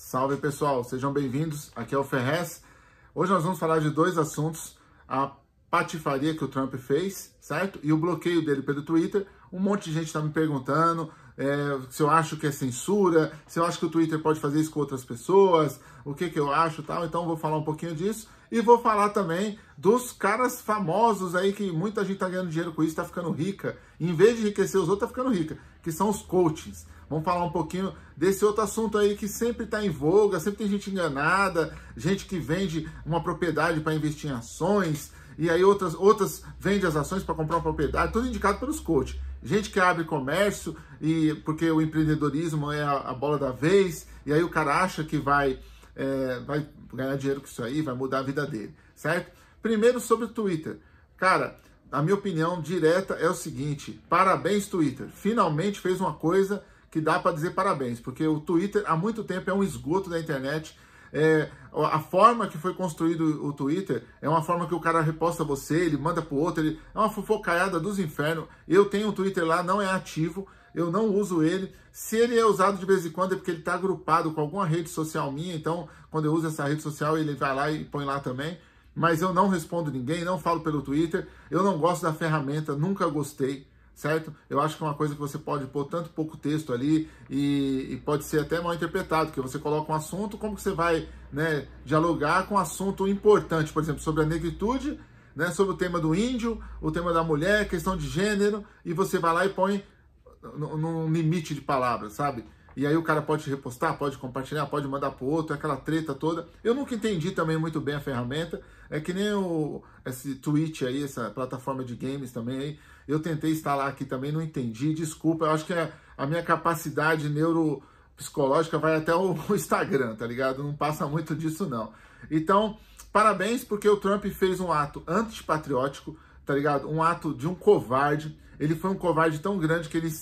Salve pessoal, sejam bem-vindos. Aqui é o Ferrez. Hoje nós vamos falar de dois assuntos: a patifaria que o Trump fez, certo? E o bloqueio dele pelo Twitter. Um monte de gente está me perguntando é, se eu acho que é censura, se eu acho que o Twitter pode fazer isso com outras pessoas, o que, que eu acho tal. Então vou falar um pouquinho disso. E vou falar também dos caras famosos aí que muita gente tá ganhando dinheiro com isso, tá ficando rica. Em vez de enriquecer os outros, tá ficando rica, que são os coachings. Vamos falar um pouquinho desse outro assunto aí que sempre está em voga, sempre tem gente enganada, gente que vende uma propriedade para investir em ações, e aí outras, outras vendem as ações para comprar uma propriedade, tudo indicado pelos coaches gente que abre comércio e porque o empreendedorismo é a, a bola da vez, e aí o cara acha que vai, é, vai ganhar dinheiro com isso aí, vai mudar a vida dele, certo? Primeiro sobre o Twitter. Cara, a minha opinião direta é o seguinte: parabéns, Twitter. Finalmente fez uma coisa que dá para dizer parabéns, porque o Twitter há muito tempo é um esgoto da internet é, a forma que foi construído o Twitter é uma forma que o cara reposta você, ele manda pro outro, ele é uma fofocaiada dos infernos. Eu tenho o Twitter lá, não é ativo, eu não uso ele. Se ele é usado de vez em quando é porque ele está agrupado com alguma rede social minha, então quando eu uso essa rede social ele vai lá e põe lá também. Mas eu não respondo ninguém, não falo pelo Twitter, eu não gosto da ferramenta, nunca gostei certo? Eu acho que é uma coisa que você pode pôr tanto pouco texto ali e, e, pode ser até mal interpretado, porque você coloca um assunto, como que você vai né, dialogar com um assunto importante, por exemplo, sobre a negritude, né, sobre o tema do índio, o tema da mulher, questão de gênero, e você vai lá e põe num limite de palavras, sabe? E aí o cara pode repostar, pode compartilhar, pode mandar para outro, aquela treta toda. Eu nunca entendi também muito bem a ferramenta. É que nem o, esse Twitch aí, essa plataforma de games também aí eu tentei instalar aqui também, não entendi. Desculpa, eu acho que a, é, a minha capacidade neuropsicológica vai até o, o Instagram, tá ligado? Não passa muito disso, não. Então, parabéns, porque o Trump fez um ato antipatriótico, tá ligado? Um ato de um covarde. Ele foi um covarde tão grande que ele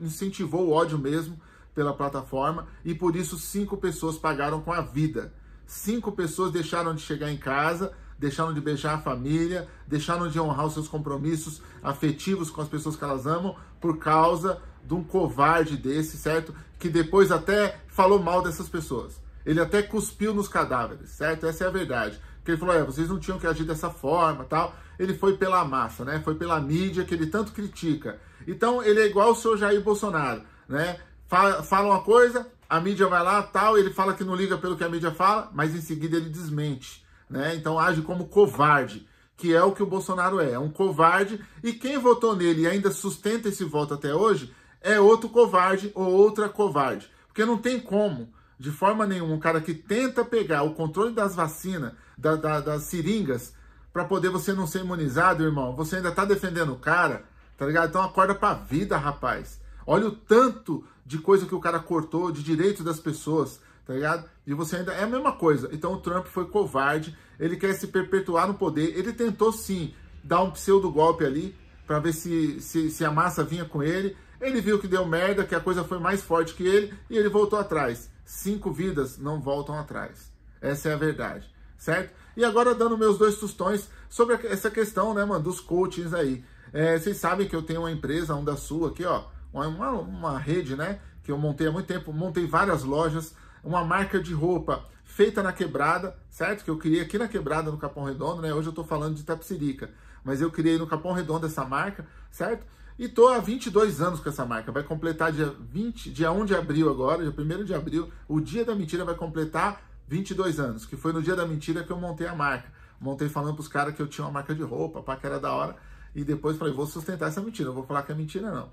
incentivou o ódio mesmo pela plataforma e por isso cinco pessoas pagaram com a vida. Cinco pessoas deixaram de chegar em casa deixaram de beijar a família, deixaram de honrar os seus compromissos afetivos com as pessoas que elas amam por causa de um covarde desse, certo? Que depois até falou mal dessas pessoas. Ele até cuspiu nos cadáveres, certo? Essa é a verdade. Porque ele falou, é, vocês não tinham que agir dessa forma, tal. Ele foi pela massa, né? Foi pela mídia que ele tanto critica. Então, ele é igual o seu Jair Bolsonaro, né? Fala, fala uma coisa, a mídia vai lá, tal, ele fala que não liga pelo que a mídia fala, mas em seguida ele desmente né? Então age como covarde, que é o que o Bolsonaro é, é um covarde, e quem votou nele e ainda sustenta esse voto até hoje é outro covarde ou outra covarde. Porque não tem como, de forma nenhuma, um cara que tenta pegar o controle das vacinas, da, da, das seringas, para poder você não ser imunizado, irmão, você ainda tá defendendo o cara, tá ligado? Então acorda pra vida, rapaz. Olha o tanto de coisa que o cara cortou, de direito das pessoas tá ligado? E você ainda. É a mesma coisa. Então o Trump foi covarde, ele quer se perpetuar no poder. Ele tentou sim dar um pseudo golpe ali, para ver se, se, se a massa vinha com ele. Ele viu que deu merda, que a coisa foi mais forte que ele, e ele voltou atrás. Cinco vidas não voltam atrás. Essa é a verdade, certo? E agora dando meus dois tostões sobre essa questão, né, mano, dos coachings aí. É, vocês sabem que eu tenho uma empresa, da sua aqui, ó, uma, uma rede, né, que eu montei há muito tempo, montei várias lojas, uma marca de roupa feita na quebrada, certo? Que eu criei aqui na quebrada, no Capão Redondo, né? Hoje eu estou falando de Tapsirica, mas eu criei no Capão Redondo essa marca, certo? E tô há 22 anos com essa marca. Vai completar dia 20, dia 1 de abril agora, dia 1 de abril, o dia da mentira vai completar 22 anos, que foi no dia da mentira que eu montei a marca. Montei falando para os caras que eu tinha uma marca de roupa, pá, que era da hora, e depois falei, vou sustentar essa mentira, não vou falar que é mentira não.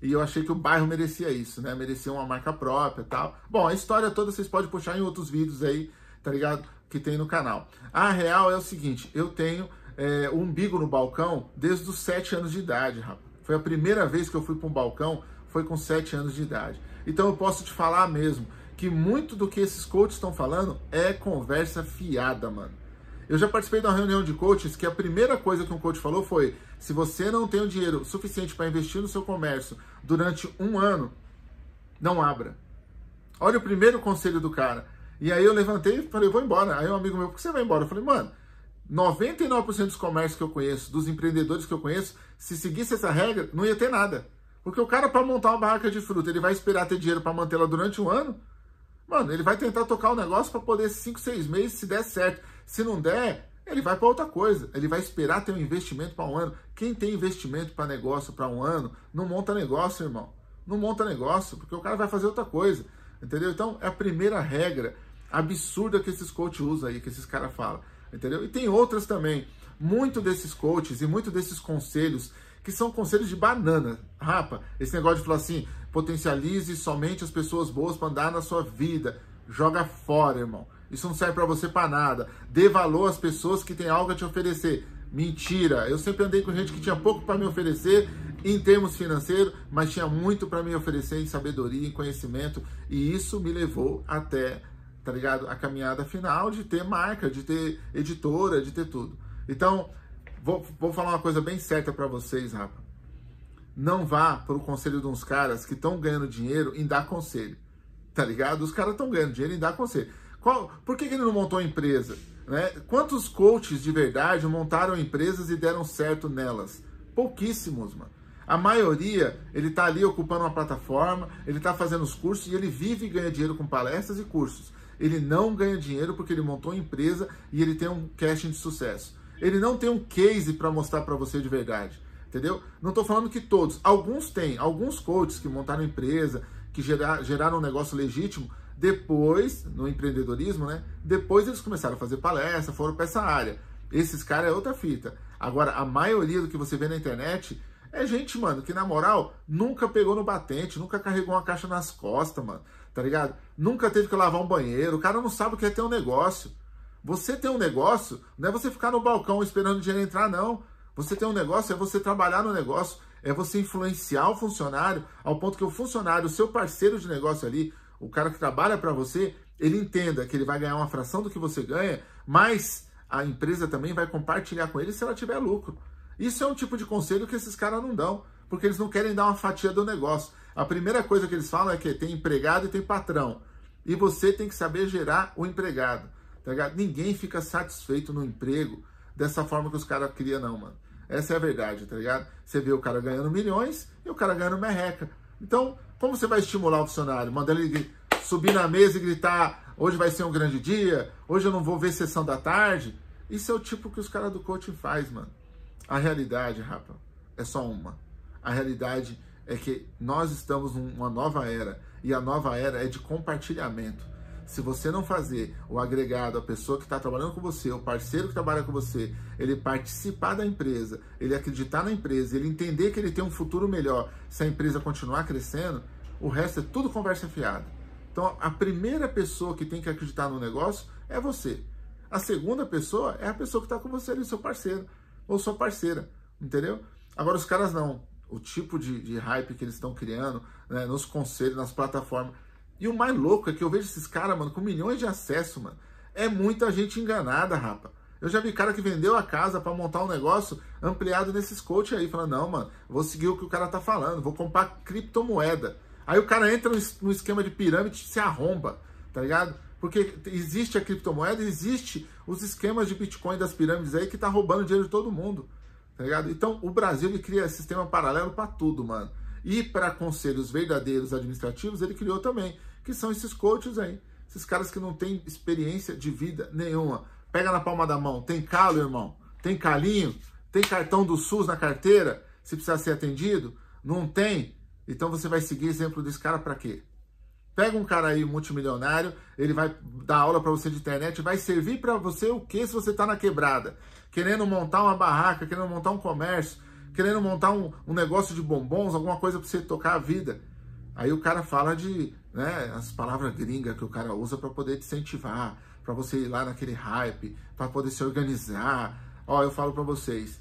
E eu achei que o bairro merecia isso, né? Merecia uma marca própria e tal. Bom, a história toda vocês podem puxar em outros vídeos aí, tá ligado? Que tem no canal. A real é o seguinte, eu tenho é, o umbigo no balcão desde os 7 anos de idade, rapaz. Foi a primeira vez que eu fui para um balcão, foi com 7 anos de idade. Então eu posso te falar mesmo que muito do que esses coaches estão falando é conversa fiada, mano. Eu já participei de uma reunião de coaches que a primeira coisa que um coach falou foi: se você não tem o dinheiro suficiente para investir no seu comércio durante um ano, não abra. Olha o primeiro conselho do cara. E aí eu levantei e falei: vou embora. Aí um amigo meu, por que você vai embora? Eu falei: mano, 99% dos comércios que eu conheço, dos empreendedores que eu conheço, se seguisse essa regra, não ia ter nada. Porque o cara, para montar uma barraca de fruta, ele vai esperar ter dinheiro para mantê-la durante um ano? Mano, ele vai tentar tocar o negócio para poder 5, 6 meses, se der certo. Se não der, ele vai para outra coisa. Ele vai esperar ter um investimento para um ano. Quem tem investimento para negócio para um ano, não monta negócio, irmão. Não monta negócio, porque o cara vai fazer outra coisa. Entendeu? Então, é a primeira regra absurda que esses coaches usam aí, que esses caras falam. Entendeu? E tem outras também. Muito desses coaches e muito desses conselhos que são conselhos de banana. Rapa, esse negócio de falar assim, potencialize somente as pessoas boas para andar na sua vida. Joga fora, irmão. Isso não serve para você para nada. Dê valor às pessoas que têm algo a te oferecer. Mentira! Eu sempre andei com gente que tinha pouco para me oferecer em termos financeiros, mas tinha muito para me oferecer em sabedoria, em conhecimento, e isso me levou até, tá ligado? A caminhada final de ter marca, de ter editora, de ter tudo. Então, vou, vou falar uma coisa bem certa para vocês, rapaz. Não vá pro conselho de uns caras que estão ganhando dinheiro em dar conselho, tá ligado? Os caras estão ganhando dinheiro em dar conselho. Qual, por que, que ele não montou a empresa? Né? Quantos coaches de verdade montaram empresas e deram certo nelas? Pouquíssimos, mano. A maioria, ele está ali ocupando uma plataforma, ele está fazendo os cursos e ele vive e ganha dinheiro com palestras e cursos. Ele não ganha dinheiro porque ele montou uma empresa e ele tem um cashing de sucesso. Ele não tem um case para mostrar para você de verdade, entendeu? Não estou falando que todos, alguns têm, alguns coaches que montaram empresa, que geraram um negócio legítimo, depois, no empreendedorismo, né? Depois eles começaram a fazer palestra, foram para essa área. Esses caras é outra fita. Agora, a maioria do que você vê na internet é gente, mano, que na moral nunca pegou no batente, nunca carregou uma caixa nas costas, mano. Tá ligado? Nunca teve que lavar um banheiro. O cara não sabe o que é ter um negócio. Você ter um negócio não é você ficar no balcão esperando o dinheiro entrar, não. Você ter um negócio é você trabalhar no negócio, é você influenciar o funcionário ao ponto que o funcionário, o seu parceiro de negócio ali, o cara que trabalha para você, ele entenda que ele vai ganhar uma fração do que você ganha, mas a empresa também vai compartilhar com ele se ela tiver lucro. Isso é um tipo de conselho que esses caras não dão, porque eles não querem dar uma fatia do negócio. A primeira coisa que eles falam é que tem empregado e tem patrão. E você tem que saber gerar o empregado. Tá ligado? Ninguém fica satisfeito no emprego dessa forma que os caras criam, não, mano. Essa é a verdade, tá ligado? Você vê o cara ganhando milhões e o cara ganhando merreca. Então, como você vai estimular o funcionário? Mandando ele subir na mesa e gritar: hoje vai ser um grande dia, hoje eu não vou ver sessão da tarde. Isso é o tipo que os caras do coaching faz, mano. A realidade, rapa, é só uma. A realidade é que nós estamos numa nova era e a nova era é de compartilhamento se você não fazer o agregado, a pessoa que está trabalhando com você, o parceiro que trabalha com você, ele participar da empresa, ele acreditar na empresa, ele entender que ele tem um futuro melhor se a empresa continuar crescendo, o resto é tudo conversa fiada. Então, a primeira pessoa que tem que acreditar no negócio é você. A segunda pessoa é a pessoa que está com você ali, seu parceiro ou sua parceira, entendeu? Agora, os caras não. O tipo de, de hype que eles estão criando né, nos conselhos, nas plataformas e o mais louco é que eu vejo esses caras, mano, com milhões de acesso, mano. É muita gente enganada, rapa. Eu já vi cara que vendeu a casa para montar um negócio ampliado nesses coach aí. falando não, mano, vou seguir o que o cara tá falando, vou comprar criptomoeda. Aí o cara entra no esquema de pirâmide e se arromba, tá ligado? Porque existe a criptomoeda, existe os esquemas de Bitcoin das pirâmides aí que tá roubando dinheiro de todo mundo, tá ligado? Então o Brasil ele cria sistema paralelo para tudo, mano. E para conselhos verdadeiros administrativos ele criou também que são esses coaches aí. Esses caras que não têm experiência de vida nenhuma. Pega na palma da mão. Tem calo, irmão? Tem calinho? Tem cartão do SUS na carteira? Se precisar ser atendido? Não tem? Então você vai seguir exemplo desse cara para quê? Pega um cara aí multimilionário, ele vai dar aula para você de internet, vai servir para você o que se você está na quebrada? Querendo montar uma barraca, querendo montar um comércio, querendo montar um, um negócio de bombons, alguma coisa para você tocar a vida. Aí o cara fala de né, as palavras gringas que o cara usa para poder te incentivar, para você ir lá naquele hype, para poder se organizar. Ó, eu falo para vocês,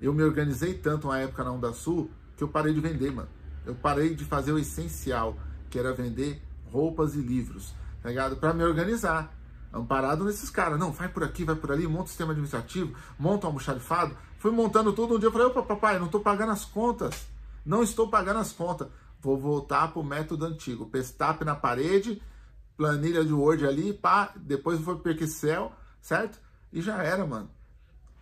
eu me organizei tanto na época na Onda Sul que eu parei de vender, mano. Eu parei de fazer o essencial, que era vender roupas e livros, tá ligado? Para me organizar, amparado nesses caras. Não, vai por aqui, vai por ali, monta o sistema administrativo, monta o almoxarifado. Fui montando tudo um dia. Eu falei, opa, papai, não estou pagando as contas. Não estou pagando as contas. Vou voltar para o método antigo. Pestap na parede, planilha de Word ali, pá, depois foi para Excel, certo? E já era, mano.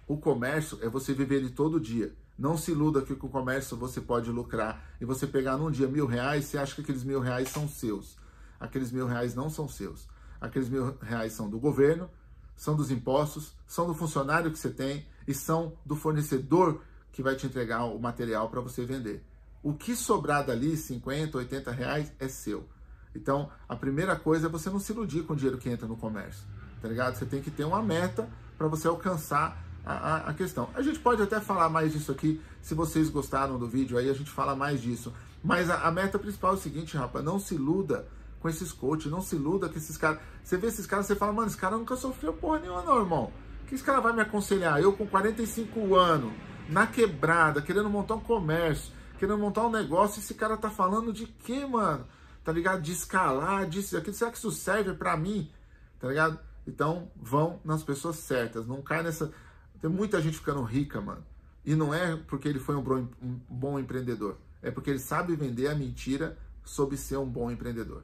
O comércio é você viver ele todo dia. Não se iluda que com o comércio você pode lucrar e você pegar num dia mil reais, você acha que aqueles mil reais são seus. Aqueles mil reais não são seus. Aqueles mil reais são do governo, são dos impostos, são do funcionário que você tem e são do fornecedor que vai te entregar o material para você vender. O que sobrar dali, 50, 80 reais, é seu. Então, a primeira coisa é você não se iludir com o dinheiro que entra no comércio, tá ligado? Você tem que ter uma meta para você alcançar a, a, a, questão. A gente pode até falar mais disso aqui, se vocês gostaram do vídeo, aí a gente fala mais disso. Mas a, a meta principal é o seguinte, rapaz, não se iluda com esses coaches, não se iluda com esses caras. Você vê esses caras, você fala, mano, esse cara nunca sofreu porra nenhuma não, irmão. Que esse cara vai me aconselhar? Eu com 45 anos, na quebrada, querendo montar um comércio, querendo montar um negócio, esse cara tá falando de quê, mano? Tá ligado? De escalar, disso, aquilo. Será que isso serve para mim? Tá ligado? Então, vão nas pessoas certas. Não cai nessa. Tem muita gente ficando rica, mano. E não é porque ele foi um bom, um bom empreendedor. É porque ele sabe vender a mentira sobre ser um bom empreendedor.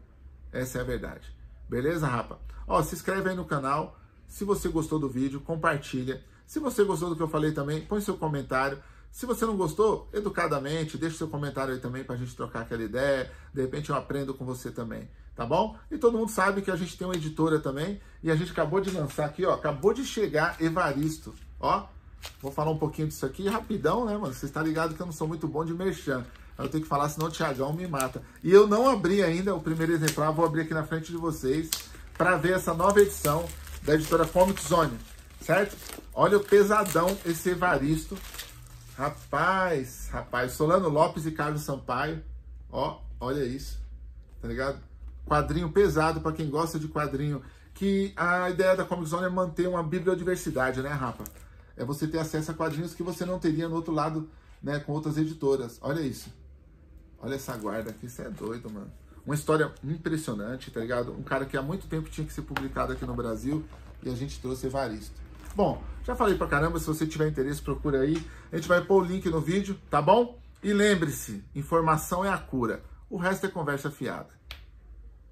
Essa é a verdade. Beleza, rapa? Ó, se inscreve aí no canal. Se você gostou do vídeo, compartilha. Se você gostou do que eu falei também, põe seu comentário. Se você não gostou, educadamente, deixa seu comentário aí também para a gente trocar aquela ideia. De repente eu aprendo com você também, tá bom? E todo mundo sabe que a gente tem uma editora também e a gente acabou de lançar aqui, ó, acabou de chegar Evaristo, ó. Vou falar um pouquinho disso aqui rapidão, né, mano? Você está ligado que eu não sou muito bom de merchan. Eu tenho que falar, senão o Tiagão me mata. E eu não abri ainda o primeiro exemplar, vou abrir aqui na frente de vocês para ver essa nova edição da editora Comic Zone, certo? Olha o pesadão esse Evaristo Rapaz, rapaz, Solano Lopes e Carlos Sampaio. Ó, olha isso. Tá ligado? Quadrinho pesado para quem gosta de quadrinho. Que a ideia da Comic Zone é manter uma bibliodiversidade, né, rapa? É você ter acesso a quadrinhos que você não teria no outro lado, né, com outras editoras. Olha isso. Olha essa guarda aqui, isso é doido, mano. Uma história impressionante, tá ligado? Um cara que há muito tempo tinha que ser publicado aqui no Brasil e a gente trouxe Evaristo. Bom, já falei pra caramba, se você tiver interesse, procura aí. A gente vai pôr o link no vídeo, tá bom? E lembre-se, informação é a cura. O resto é conversa fiada.